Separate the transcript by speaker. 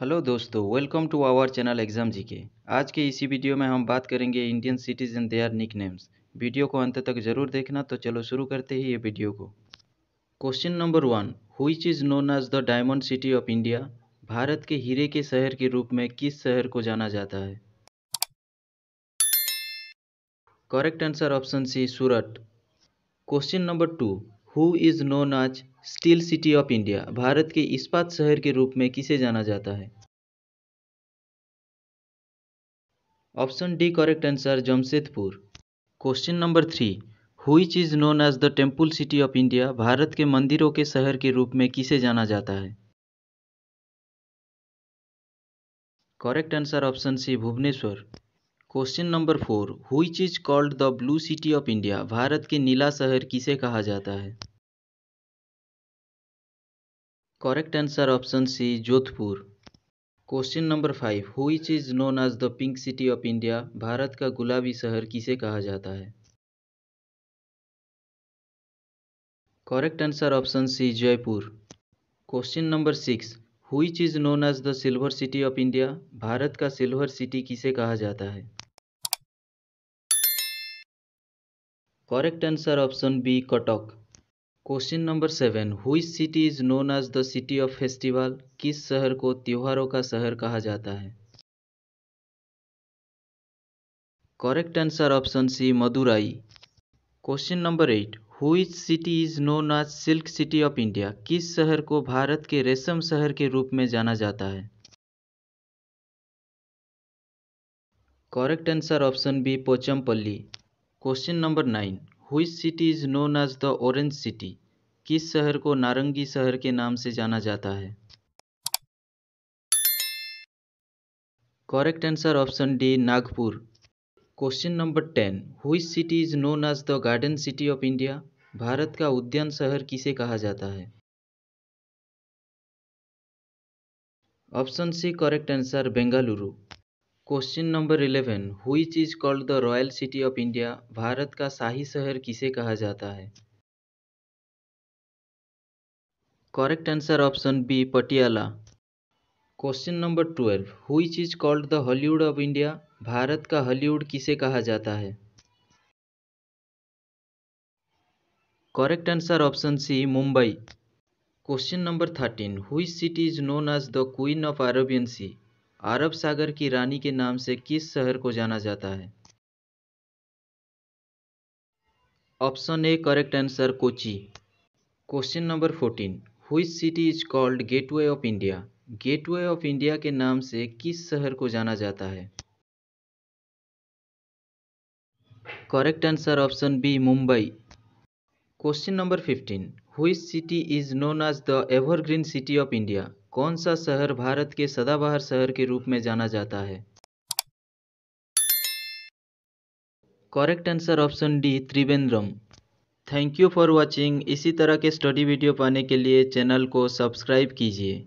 Speaker 1: hello दोस्तों welcome to our channel exam GK आज के इसी वीडियो में हम बात करेंगे Indian citizen are nicknames video को अंत तक जरूर देखना तो चलो शुरू करते ही ये वीडियो को question number one which is known as the diamond city of India Bharat के हीरे के शहर के रूप में किस शहर को जाना जाता है correct answer option C Surat question number two who is known as steel city of India Bharat के इस्पात शहर के रूप में किसे जाना जाता है option D correct answer Jamshedpur question number three which is known as the temple city of India Bharat के मंदिरों के शहर के रूप में किसे जाना जाता है correct answer option C Bhubaneswar question number four which is called the blue city of India Bharat के नीला शहर किसे कहा जाता है correct answer option C Jodhpur question number five which is known as the pink city of India Bharat का गुलाबी शहर किसे कहा जाता है correct answer option C Jaipur question number six which is known as the silver city of India Bharat का silver city किसे कहा जाता है correct answer option B Cuttack question number seven which city is known as the city of festival किस शहर को त्योहारों का शहर कहा जाता है correct answer option C Madurai question number eight which city is known as silk city of India किस शहर को भारत के रेशम शहर के रूप में जाना जाता है correct answer option B Pochampally question number nine which city is known as the orange city किस शहर को नारंगी शहर के नाम से जाना जाता है correct answer option D Nagpur question number ten which city is known as the garden city of India Bharat का उद्यान शहर किसे कहा जाता है option C correct answer Bengaluru question number eleven which is called the royal city of India Bharat का शाही शहर किसे कहा जाता है correct answer option B Patiala question number twelve which is called the Hollywood of India Bharat का हॉलीवुड किसे कहा जाता है correct answer option C Mumbai question number thirteen which city is known as the queen of Arabian sea अरब सागर की रानी के नाम से किस शहर को जाना जाता है option A correct answer Kochi question number fourteen which city is called gateway of India gateway of India के नाम से किस शहर को जाना जाता है correct answer option B Mumbai question number fifteen which city is known as the evergreen city of India कौन सा शहर भारत के सदाबहार शहर के रूप में जाना जाता है correct answer option D Trivandrum thank you for watching इसी तरह के स्टडी वीडियो पाने के लिए चैनल को सब्सक्राइब कीजिए